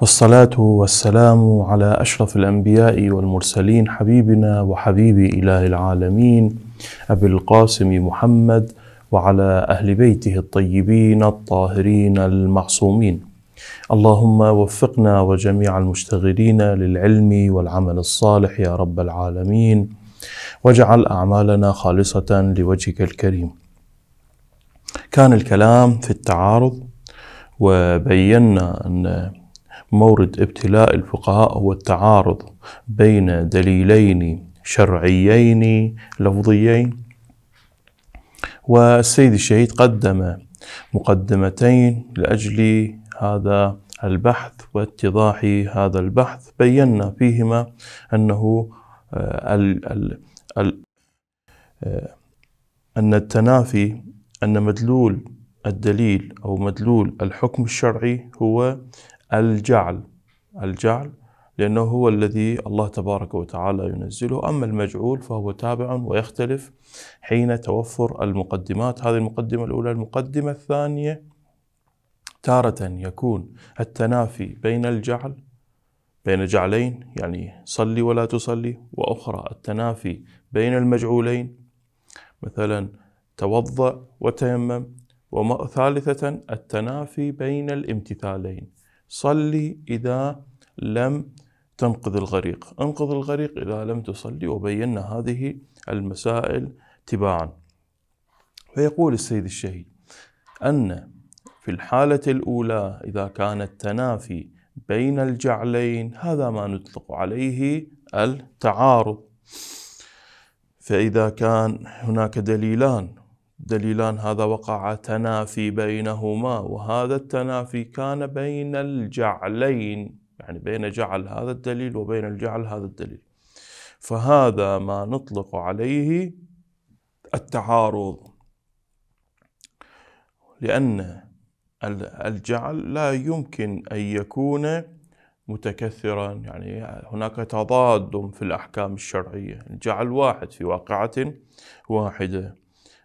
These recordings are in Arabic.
والصلاة والسلام على أشرف الأنبياء والمرسلين حبيبنا وحبيب إله العالمين أبي القاسم محمد وعلى أهل بيته الطيبين الطاهرين المعصومين. اللهم وفقنا وجميع المشتغلين للعلم والعمل الصالح يا رب العالمين واجعل أعمالنا خالصة لوجهك الكريم. كان الكلام في التعارض وبينا أن مورد ابتلاء الفقهاء هو التعارض بين دليلين شرعيين لفظيين والسيد الشهيد قدم مقدمتين لأجل هذا البحث واتضاح هذا البحث بينا فيهما أنه آه، ال ال ال آه، أن التنافي أن مدلول الدليل أو مدلول الحكم الشرعي هو الجعل الجعل لأنه هو الذي الله تبارك وتعالى ينزله أما المجعول فهو تابع ويختلف حين توفر المقدمات هذه المقدمة الأولى المقدمة الثانية تارة يكون التنافي بين الجعل بين جعلين يعني صلي ولا تصلي وأخرى التنافي بين المجعولين مثلا توضأ وتيمم وثالثة التنافي بين الامتثالين صلي إذا لم تنقذ الغريق انقذ الغريق إذا لم تصلي وبينا هذه المسائل تباعا فيقول السيد الشهيد أن في الحالة الأولى إذا كان التنافي بين الجعلين هذا ما نطلق عليه التعارض فإذا كان هناك دليلان دليلان هذا وقع تنافي بينهما وهذا التنافي كان بين الجعلين يعني بين جعل هذا الدليل وبين الجعل هذا الدليل فهذا ما نطلق عليه التعارض لأن الجعل لا يمكن أن يكون متكثرا يعني هناك تضاد في الأحكام الشرعية الجعل واحد في واقعة واحدة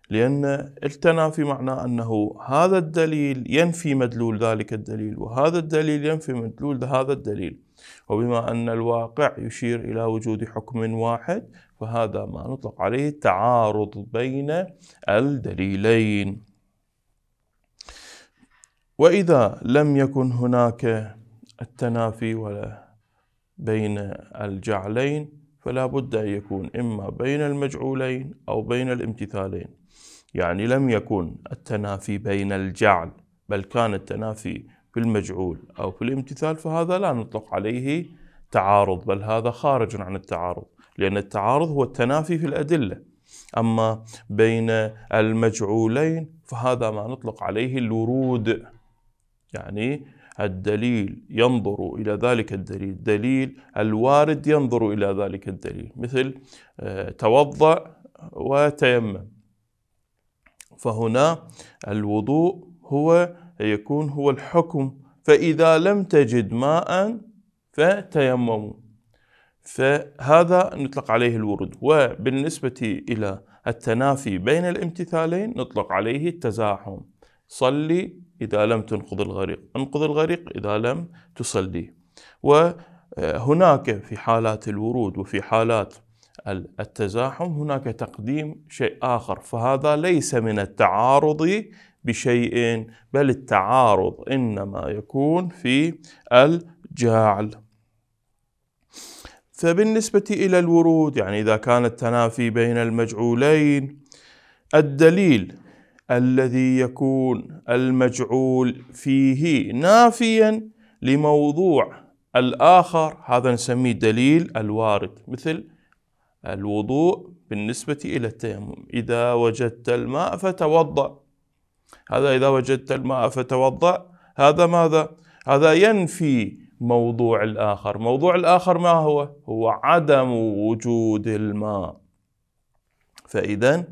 لأن التنا في معنى أنه هذا الدليل ينفي مدلول ذلك الدليل وهذا الدليل ينفي مدلول هذا الدليل وبما أن الواقع يشير إلى وجود حكم واحد فهذا ما نطلق عليه تعارض بين الدليلين وإذا لم يكن هناك التنافي ولا بين الجعلين فلا بد أن يكون إما بين المجعولين أو بين الامتثالين يعني لم يكن التنافي بين الجعل بل كان التنافي في المجعول أو في الامتثال فهذا لا نطلق عليه تعارض بل هذا خارج عن التعارض لأن التعارض هو التنافي في الأدلة أما بين المجعولين فهذا ما نطلق عليه الورود يعني الدليل ينظر إلى ذلك الدليل دليل الوارد ينظر إلى ذلك الدليل مثل آه، توضأ وتيمم فهنا الوضوء هو يكون هو الحكم فإذا لم تجد ماء فتيمموا فهذا نطلق عليه الورود وبالنسبة إلى التنافي بين الامتثالين نطلق عليه التزاحم صلي إذا لم تنقض الغريق انقض الغريق إذا لم تصلي وهناك في حالات الورود وفي حالات التزاحم هناك تقديم شيء آخر فهذا ليس من التعارض بشيء بل التعارض إنما يكون في الجعل فبالنسبة إلى الورود يعني إذا كان التنافي بين المجعولين الدليل الذي يكون المجعول فيه نافيا لموضوع الآخر هذا نسميه دليل الوارد مثل الوضوء بالنسبة إلى التيمم إذا وجدت الماء فتوضأ هذا إذا وجدت الماء فتوضأ هذا ماذا؟ هذا ينفي موضوع الآخر موضوع الآخر ما هو؟ هو عدم وجود الماء فإذا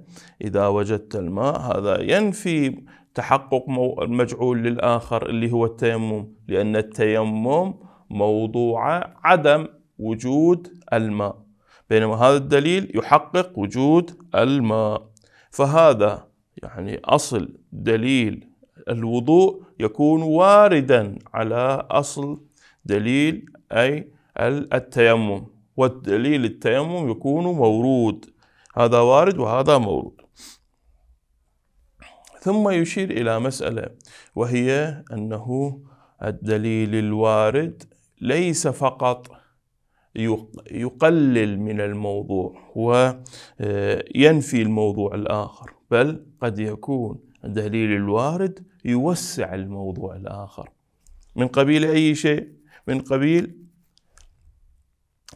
إذا وجدت الماء هذا ينفي تحقق المجعول للآخر اللي هو التيمم لأن التيمم موضوع عدم وجود الماء بينما هذا الدليل يحقق وجود الماء فهذا يعني أصل دليل الوضوء يكون واردا على أصل دليل أي التيمم والدليل التيمم يكون مورود هذا وارد وهذا مورود ثم يشير إلى مسألة وهي أنه الدليل الوارد ليس فقط يقلل من الموضوع وينفي آه، الموضوع الآخر بل قد يكون الدليل الوارد يوسع الموضوع الآخر من قبيل أي شيء من قبيل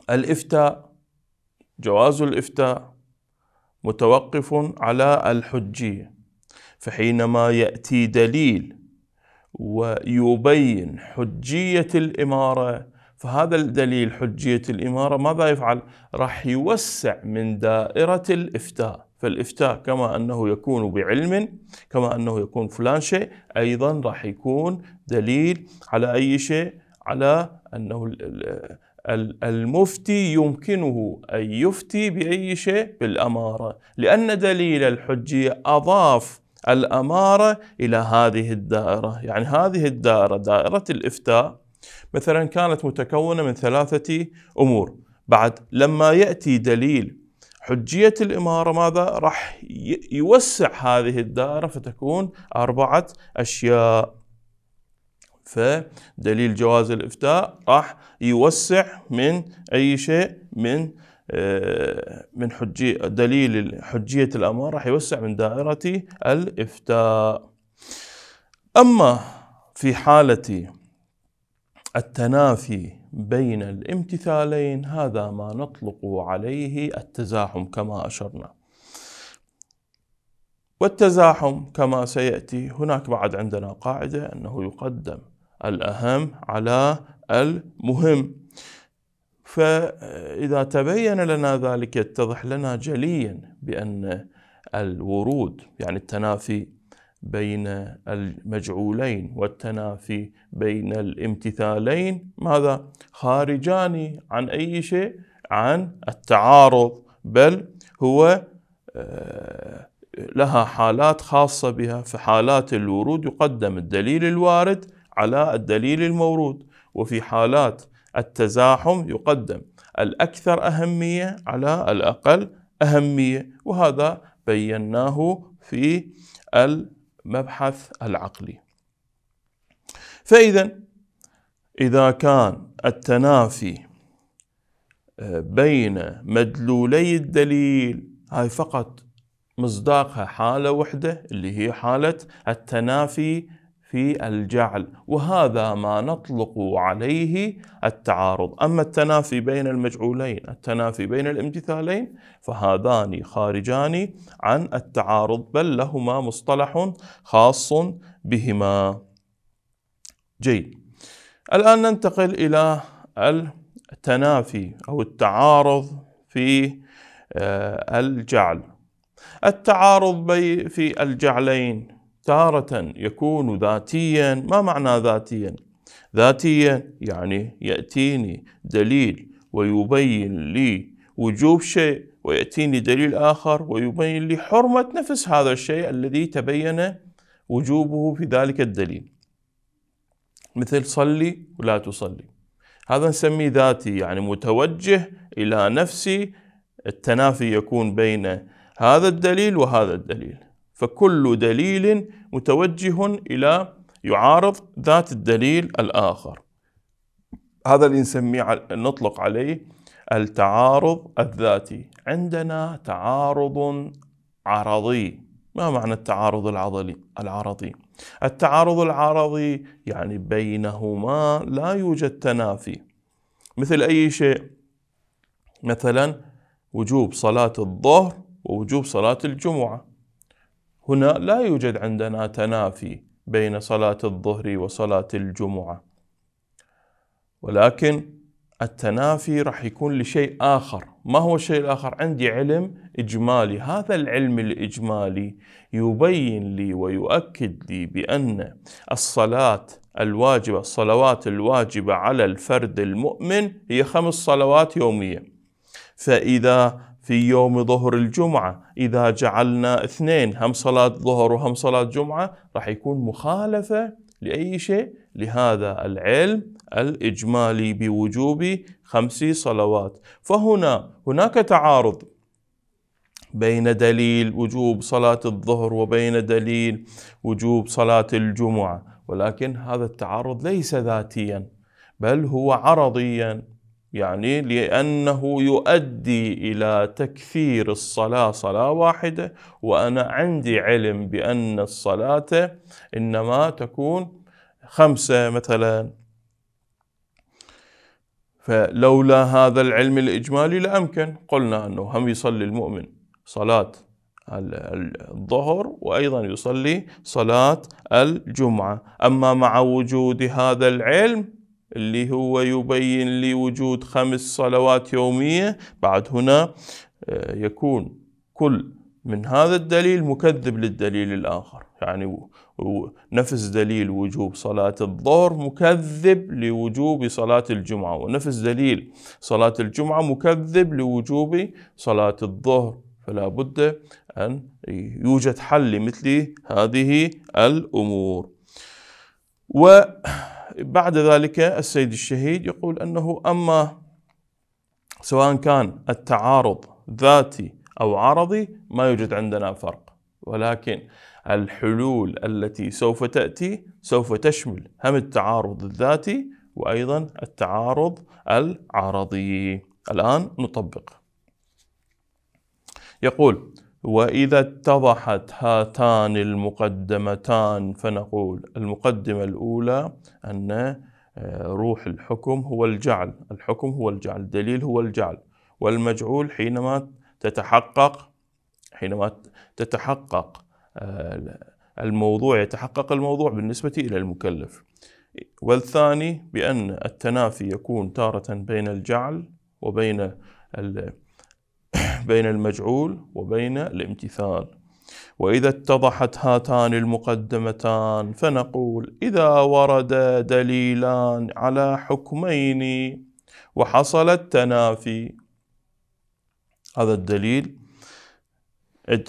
الإفتاء جواز الإفتاء متوقف على الحجية فحينما يأتي دليل ويبين حجية الإمارة فهذا الدليل حجية الإمارة ماذا يفعل؟ راح يوسع من دائرة الإفتاء فالإفتاء كما أنه يكون بعلم كما أنه يكون فلان شيء أيضا راح يكون دليل على أي شيء على أنه المفتي يمكنه أن يفتي بأي شيء بالأمارة لأن دليل الحجية أضاف الأمارة إلى هذه الدائرة يعني هذه الدائرة دائرة الإفتاء مثلا كانت متكونة من ثلاثة أمور بعد لما يأتي دليل حجية الإمارة ماذا راح يوسع هذه الدائرة فتكون أربعة أشياء فدليل جواز الإفتاء راح يوسع من أي شيء من آه، من حجي دليل حجية الأمر راح يوسع من دائرة الإفتاء أما في حالة التنافي بين الامتثالين هذا ما نطلق عليه التزاحم كما أشرنا والتزاحم كما سيأتي هناك بعد عندنا قاعدة أنه يقدم الأهم على المهم فإذا تبين لنا ذلك يتضح لنا جليا بأن الورود يعني التنافي بين المجعولين والتنافي بين الامتثالين ماذا خارجان عن اي شيء عن التعارض بل هو آه، لها حالات خاصه بها فحالات الورود يقدم الدليل الوارد على الدليل المورود وفي حالات التزاحم يقدم الاكثر اهميه على الاقل اهميه وهذا بيناه في المبحث العقلي فإذا إذا كان التنافي آه، بين مدلولي الدليل هاي فقط مصداقها حالة وحدة اللي هي حالة التنافي في الجعل وهذا ما نطلق عليه التعارض أما التنافي بين المجعولين التنافي بين الامتثالين فهذان خارجان عن التعارض بل لهما مصطلح خاص بهما جيد الآن ننتقل إلى التنافي أو التعارض في آه، الجعل التعارض في الجعلين تارة يكون ذاتيا ما معنى ذاتيا ذاتيا يعني يأتيني دليل ويبين لي وجوب شيء ويأتيني دليل آخر ويبين لي حرمة نفس هذا الشيء الذي تبين وجوبه في ذلك الدليل مثل صلي ولا تصلي هذا نسميه ذاتي يعني متوجه إلى نفسي التنافي يكون بين هذا الدليل وهذا الدليل فكل دليل متوجه إلى يعارض ذات الدليل الآخر هذا اللي نسميه نطلق عليه التعارض الذاتي عندنا تعارض عرضي ما معنى التعارض العضلي العرضي التعارض العرضي يعني بينهما لا يوجد تنافي مثل أي شيء مثلا وجوب صلاة الظهر ووجوب صلاة الجمعة هنا لا يوجد عندنا تنافي بين صلاة الظهر وصلاة الجمعة ولكن التنافي راح يكون لشيء آخر ما هو الشيء الآخر؟ عندي علم إجمالي هذا العلم الإجمالي يبين لي ويؤكد لي بأن الصلاة الواجبة الصلوات الواجبة على الفرد المؤمن هي خمس صلوات يومية فإذا في يوم ظهر الجمعة إذا جعلنا اثنين هم صلاة ظهر وهم صلاة جمعة راح يكون مخالفة لأي شيء لهذا العلم الإجمالي بوجوب خمس صلوات فهنا هناك تعارض بين دليل وجوب صلاة الظهر وبين دليل وجوب صلاة الجمعة ولكن هذا التعارض ليس ذاتيا بل هو عرضيا يعني لأنه يؤدي إلى تكثير الصلاة صلاة واحدة وأنا عندي علم بأن الصلاة إنما تكون خمسة مثلا فلولا هذا العلم الإجمالي لأمكن قلنا أنه هم يصلي المؤمن صلاة الظهر وأيضا يصلي صلاة الجمعة أما مع وجود هذا العلم اللي هو يبين لي وجود خمس صلوات يومية بعد هنا آه، يكون كل من هذا الدليل مكذب للدليل الآخر يعني نفس دليل وجوب صلاة الظهر مكذب لوجوب صلاة الجمعة ونفس دليل صلاة الجمعة مكذب لوجوب صلاة الظهر فلا بد أن يوجد حل لمثل هذه الأمور و بعد ذلك السيد الشهيد يقول أنه أما سواء كان التعارض ذاتي أو عرضي ما يوجد عندنا فرق ولكن الحلول التي سوف تأتي سوف تشمل هم التعارض الذاتي وأيضا التعارض العرضي الآن نطبق يقول واذا اتضحت هاتان المقدمتان فنقول المقدمه الاولى ان آه، روح الحكم هو الجعل الحكم هو الجعل الدليل هو الجعل والمجعول حينما تتحقق حينما تتحقق آه، الموضوع يتحقق الموضوع بالنسبة إلى المكلف والثاني بأن التنافي يكون تارة بين الجعل وبين بين المجعول وبين الامتثال واذا اتضحت هاتان المقدمتان فنقول اذا ورد دليلان على حكمين وحصل التنافي هذا الدليل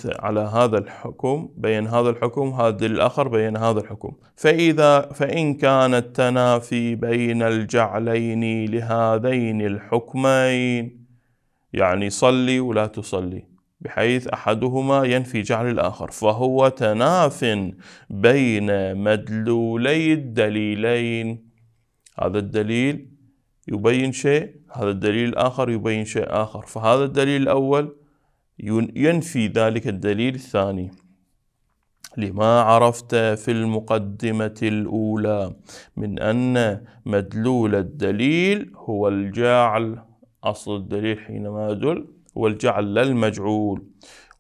على هذا الحكم بين هذا الحكم هذا الدليل الآخر بين هذا الحكم فإذا فإن كان التنافي بين الجعلين لهذين الحكمين يعني صلي ولا تصلي بحيث أحدهما ينفي جعل الآخر فهو تناف بين مدلولي الدليلين هذا الدليل يبين شيء هذا الدليل الآخر يبين شيء آخر فهذا الدليل الأول ينفي ذلك الدليل الثاني لما عرفت في المقدمة الأولى من أن مدلول الدليل هو الجعل أصل الدليل حينما يدل هو الجعل لا المجعول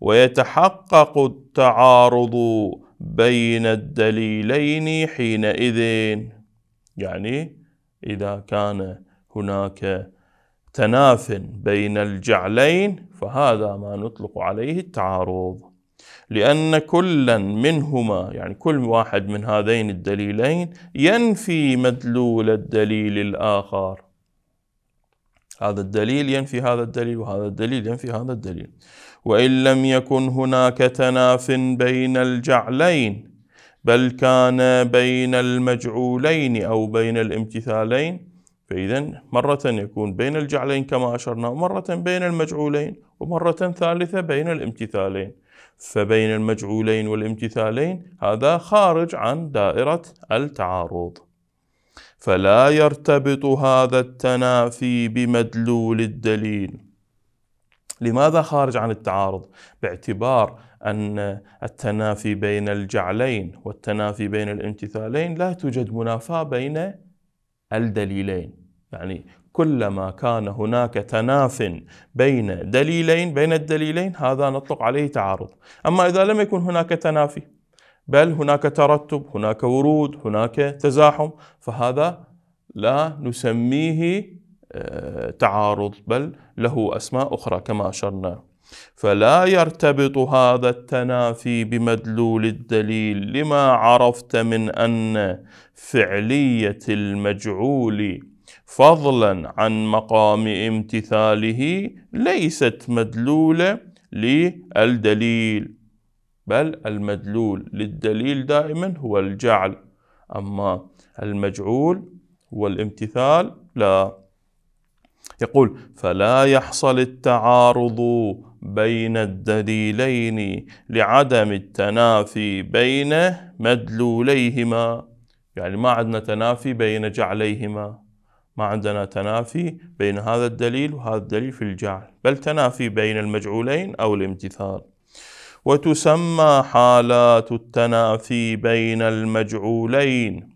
ويتحقق التعارض بين الدليلين حينئذ يعني إذا كان هناك تناف بين الجعلين فهذا ما نطلق عليه التعارض لأن كلا منهما يعني كل واحد من هذين الدليلين ينفي مدلول الدليل الآخر هذا الدليل ينفي هذا الدليل وهذا الدليل ينفي هذا الدليل وان لم يكن هناك تناف بين الجعلين بل كان بين المجعولين او بين الامتثالين فاذا مره يكون بين الجعلين كما اشرنا ومره بين المجعولين ومره ثالثه بين الامتثالين فبين المجعولين والامتثالين هذا خارج عن دائره التعارض فلا يرتبط هذا التنافي بمدلول الدليل لماذا خارج عن التعارض باعتبار ان التنافي بين الجعلين والتنافي بين الامتثالين لا توجد منافاه بين الدليلين يعني كلما كان هناك تناف بين دليلين بين الدليلين هذا نطلق عليه تعارض اما اذا لم يكن هناك تنافي بل هناك ترتب هناك ورود هناك تزاحم فهذا لا نسميه آه، تعارض بل له أسماء أخرى كما أشرنا فلا يرتبط هذا التنافي بمدلول الدليل لما عرفت من أن فعلية المجعول فضلا عن مقام امتثاله ليست مدلولة للدليل بل المدلول للدليل دائما هو الجعل أما المجعول والامتثال لا يقول فلا يحصل التعارض بين الدليلين لعدم التنافي بين مدلوليهما يعني ما عندنا تنافي بين جعليهما ما عندنا تنافي بين هذا الدليل وهذا الدليل في الجعل بل تنافي بين المجعولين أو الامتثال وتسمى حالات التنافي بين المجعولين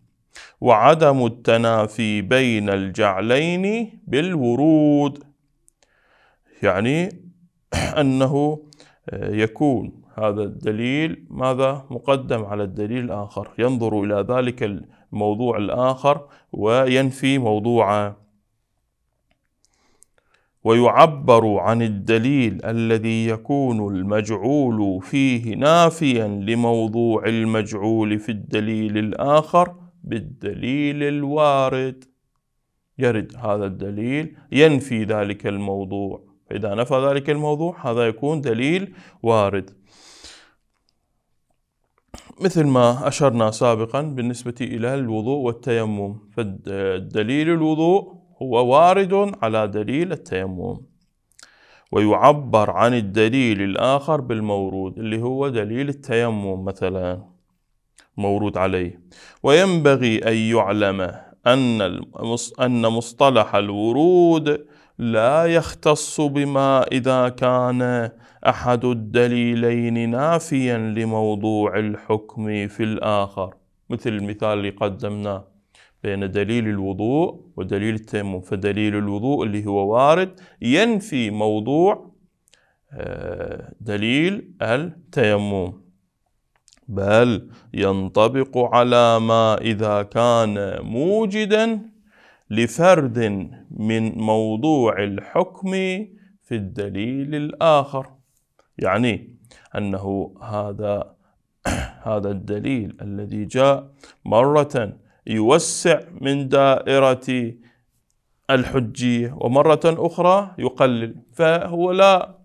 وعدم التنافي بين الجعلين بالورود يعني أنه آه، يكون هذا الدليل ماذا مقدم على الدليل الآخر ينظر إلى ذلك الموضوع الآخر وينفي موضوعه ويعبر عن الدليل الذي يكون المجعول فيه نافيا لموضوع المجعول في الدليل الآخر بالدليل الوارد يرد هذا الدليل ينفي ذلك الموضوع فإذا نفى ذلك الموضوع هذا يكون دليل وارد مثل ما أشرنا سابقا بالنسبة إلى الوضوء والتيمم فالدليل الوضوء هو وارد على دليل التيمم ويعبر عن الدليل الآخر بالمورود اللي هو دليل التيمم مثلا مورود عليه وينبغي أن يعلم أن أن مصطلح الورود لا يختص بما إذا كان أحد الدليلين نافيا لموضوع الحكم في الآخر مثل المثال اللي قدمناه بين دليل الوضوء ودليل التيمم فدليل الوضوء اللي هو وارد ينفي موضوع آه، دليل التيمم بل ينطبق على ما إذا كان موجدا لفرد من موضوع الحكم في الدليل الآخر يعني أنه هذا هذا الدليل الذي جاء مرة يوسع من دائرة الحجية ومرة أخرى يقلل فهو لا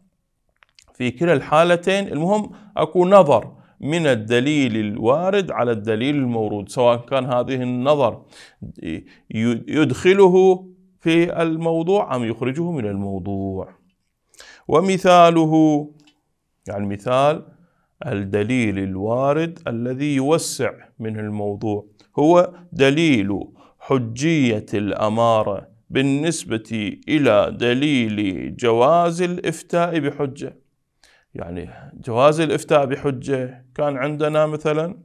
في كلا الحالتين المهم أكو نظر من الدليل الوارد على الدليل المورود سواء كان هذه النظر يدخله في الموضوع أم يخرجه من الموضوع ومثاله يعني مثال الدليل الوارد الذي يوسع من الموضوع هو دليل حجية الأمارة بالنسبة إلى دليل جواز الإفتاء بحجة يعني جواز الإفتاء بحجة كان عندنا مثلا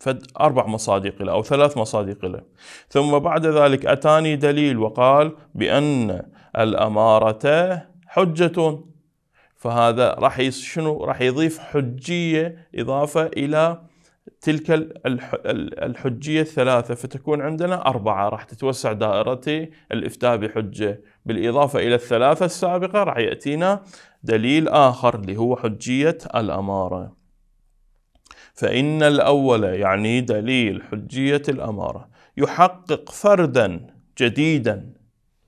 فد أربع مصادق له أو ثلاث مصادق له ثم بعد ذلك أتاني دليل وقال بأن الأمارة حجة فهذا راح شنو راح يضيف حجية إضافة إلى تلك الحجية الثلاثة فتكون عندنا أربعة راح تتوسع دائرتي الإفتاء بحجة بالإضافة إلى الثلاثة السابقة راح يأتينا دليل آخر اللي هو حجية الأمارة فإن الأول يعني دليل حجية الأمارة يحقق فردا جديدا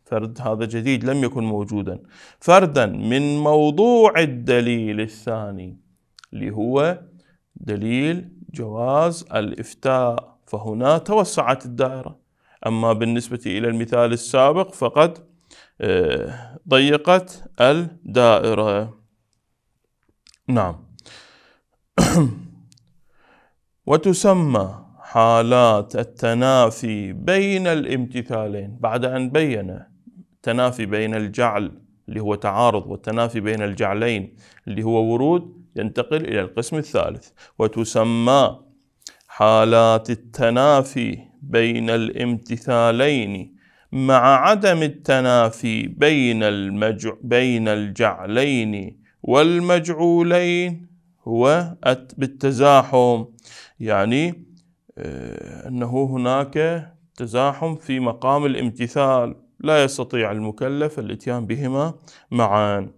فرد هذا جديد لم يكن موجودا فردا من موضوع الدليل الثاني اللي هو دليل جواز الإفتاء فهنا توسعت الدائرة أما بالنسبة إلى المثال السابق فقد آه، ضيقت الدائرة نعم وتسمى حالات التنافي بين الامتثالين بعد أن بين تنافي بين الجعل اللي هو تعارض والتنافي بين الجعلين اللي هو ورود ينتقل إلى القسم الثالث وتسمى حالات التنافي بين الامتثالين مع عدم التنافي بين المجع بين الجعلين والمجعولين هو بالتزاحم يعني آه، أنه هناك تزاحم في مقام الامتثال لا يستطيع المكلف الاتيان بهما معا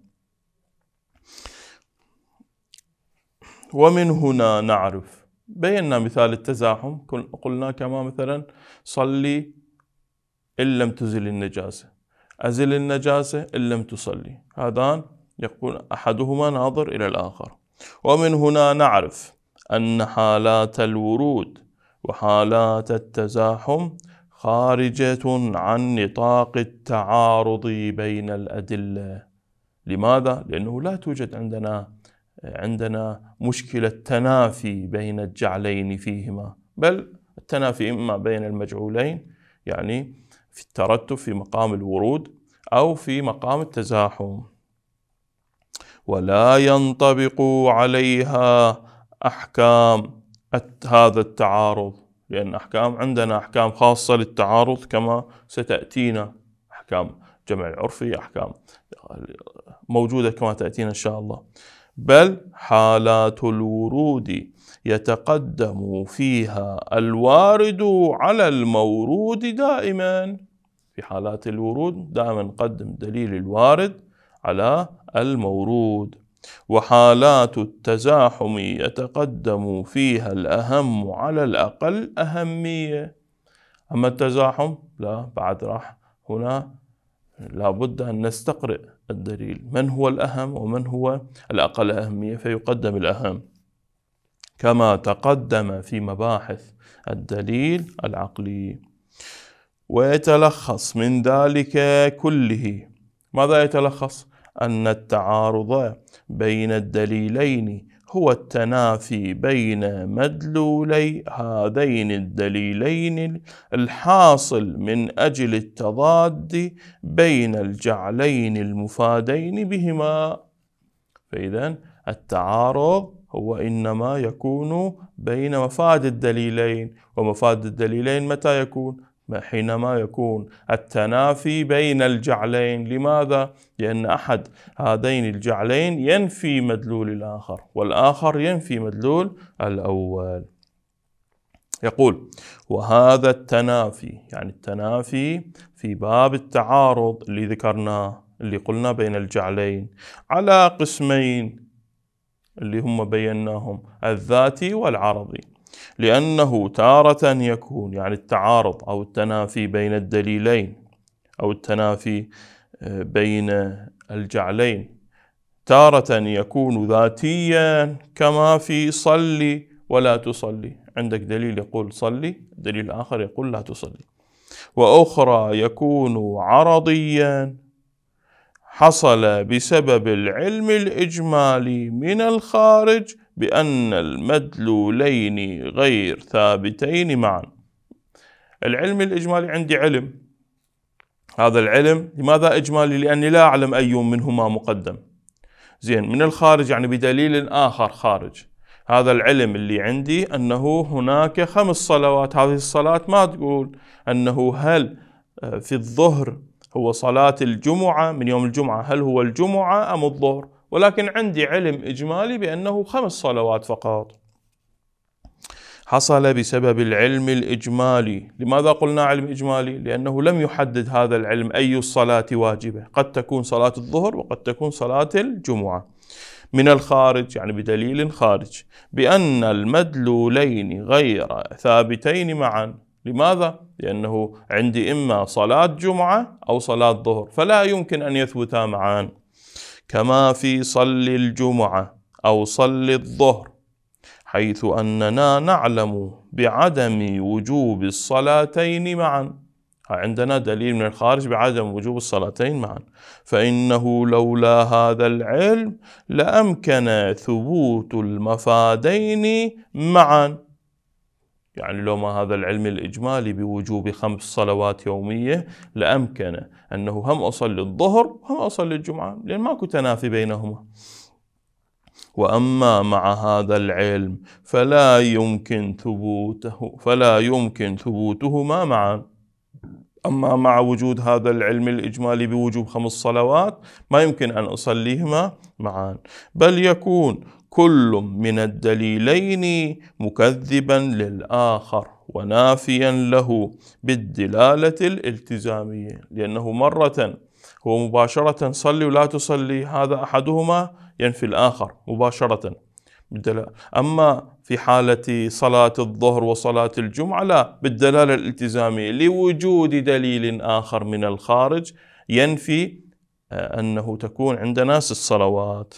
ومن هنا نعرف بينا مثال التزاحم قلنا كما مثلا صلي إن لم تزل النجاسة أزل النجاسة إن لم تصلي هذان يقول أحدهما ناظر إلى الآخر ومن هنا نعرف أن حالات الورود وحالات التزاحم خارجة عن نطاق التعارض بين الأدلة لماذا؟ لأنه لا توجد عندنا عندنا مشكلة تنافي بين الجعلين فيهما بل التنافي إما بين المجعولين يعني في الترتب في مقام الورود أو في مقام التزاحم ولا ينطبق عليها أحكام هذا التعارض لأن أحكام عندنا أحكام خاصة للتعارض كما ستأتينا أحكام جمع العرفي أحكام موجودة كما تأتينا إن شاء الله بل حالات الورود يتقدم فيها الوارد على المورود دائما في حالات الورود دائما نقدم دليل الوارد على المورود وحالات التزاحم يتقدم فيها الأهم على الأقل أهمية أما التزاحم لا بعد راح هنا لابد أن نستقرئ الدليل من هو الأهم ومن هو الأقل أهمية فيقدم الأهم كما تقدم في مباحث الدليل العقلي ويتلخص من ذلك كله ماذا يتلخص؟ أن التعارض بين الدليلين هو التنافي بين مدلولي هذين الدليلين الحاصل من أجل التضاد بين الجعلين المفادين بهما فإذا التعارض هو إنما يكون بين مفاد الدليلين ومفاد الدليلين متى يكون حينما يكون التنافي بين الجعلين لماذا؟ لأن أحد هذين الجعلين ينفي مدلول الآخر والآخر ينفي مدلول الأول يقول وهذا التنافي يعني التنافي في باب التعارض اللي ذكرناه اللي قلنا بين الجعلين على قسمين اللي هم بيناهم الذاتي والعرضي لأنه تارة يكون يعني التعارض أو التنافي بين الدليلين أو التنافي آه، بين الجعلين تارة يكون ذاتيا كما في صلي ولا تصلي عندك دليل يقول صلي دليل آخر يقول لا تصلي وأخرى يكون عرضيا حصل بسبب العلم الإجمالي من الخارج بأن المدلولين غير ثابتين معا العلم الإجمالي عندي علم هذا العلم لماذا إجمالي لأني لا أعلم أي منهما مقدم زين من الخارج يعني بدليل آخر خارج هذا العلم اللي عندي أنه هناك خمس صلوات هذه الصلاة ما تقول أنه هل آه، في الظهر هو صلاة الجمعة من يوم الجمعة هل هو الجمعة أم الظهر ولكن عندي علم إجمالي بأنه خمس صلوات فقط حصل بسبب العلم الإجمالي لماذا قلنا علم إجمالي؟ لأنه لم يحدد هذا العلم أي الصلاة واجبة قد تكون صلاة الظهر وقد تكون صلاة الجمعة من الخارج يعني بدليل خارج بأن المدلولين غير ثابتين معا لماذا؟ لأنه عندي إما صلاة جمعة أو صلاة ظهر فلا يمكن أن يثبتا معا كما في صلي الجمعة أو صلي الظهر حيث أننا نعلم بعدم وجوب الصلاتين معا عندنا دليل من الخارج بعدم وجوب الصلاتين معا فإنه لولا هذا العلم لأمكن ثبوت المفادين معا يعني لو ما هذا العلم الإجمالي بوجوب خمس صلوات يومية لأمكن أنه هم أصلي الظهر وهم أصلي الجمعة لأن ماكو تنافي بينهما واما مع هذا العلم فلا يمكن ثبوته فلا يمكن ثبوتهما معا اما مع وجود هذا العلم الاجمالي بوجوب خمس صلوات ما يمكن ان اصليهما معا بل يكون كل من الدليلين مكذبا للآخر ونافيا له بالدلالة الالتزامية لأنه مرة هو مباشرة صلي ولا تصلي هذا أحدهما ينفي الآخر مباشرة بالدلالة. أما في حالة صلاة الظهر وصلاة الجمعة لا بالدلالة الالتزامية لوجود دليل آخر من الخارج ينفي آه، أنه تكون عند ناس الصلوات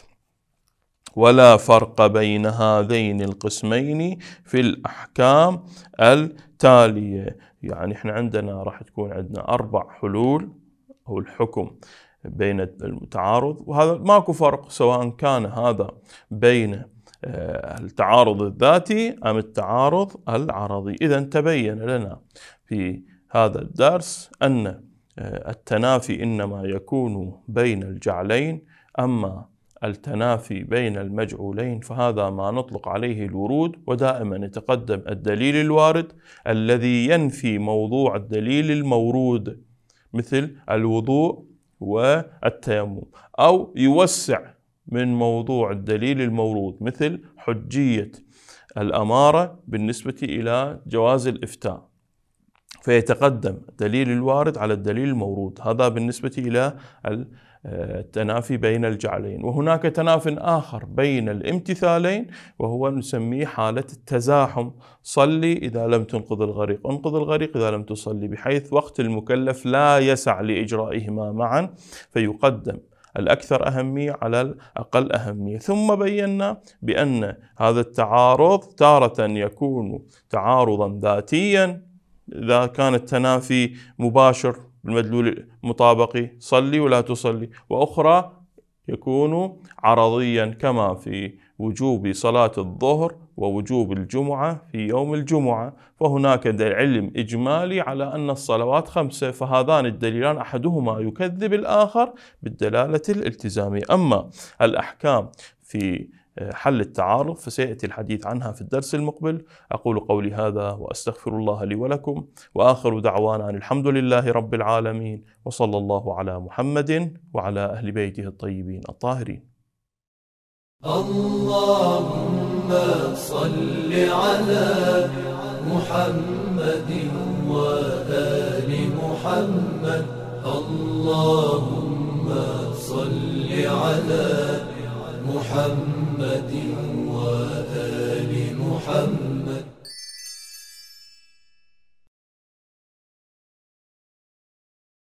ولا فرق بين هذين القسمين في الأحكام التالية يعني احنا عندنا راح تكون عندنا أربع حلول أو الحكم بين التعارض وهذا ماكو فرق سواء كان هذا بين آه، التعارض الذاتي أم التعارض العرضي إذا تبين لنا في هذا الدرس أن آه، التنافي إنما يكون بين الجعلين أما التنافي بين المجعولين فهذا ما نطلق عليه الورود ودائما يتقدم الدليل الوارد الذي ينفي موضوع الدليل المورود مثل الوضوء والتيمم او يوسع من موضوع الدليل المورود مثل حجيه الاماره بالنسبه الى جواز الافتاء فيتقدم الدليل الوارد على الدليل المورود هذا بالنسبه الى التنافي بين الجعلين وهناك تناف آخر بين الامتثالين وهو نسميه حالة التزاحم صلي إذا لم تنقذ الغريق انقذ الغريق إذا لم تصلي بحيث وقت المكلف لا يسع لإجرائهما معا فيقدم الأكثر أهمية على الأقل أهمية ثم بينا بأن هذا التعارض تارة يكون تعارضا ذاتيا إذا كان التنافي مباشر بالمدلول المطابقي صلي ولا تصلي وأخرى يكون عرضيا كما في وجوب صلاة الظهر ووجوب الجمعة في يوم الجمعة فهناك علم إجمالي على أن الصلوات خمسة فهذان الدليلان أحدهما يكذب الآخر بالدلالة الالتزامية أما الأحكام في حل التعارض فسياتي الحديث عنها في الدرس المقبل اقول قولي هذا واستغفر الله لي ولكم واخر دعوانا ان الحمد لله رب العالمين وصلى الله على محمد وعلى اهل بيته الطيبين الطاهرين اللهم صل على محمد وآل محمد اللهم صل على محمد محمد وآل محمد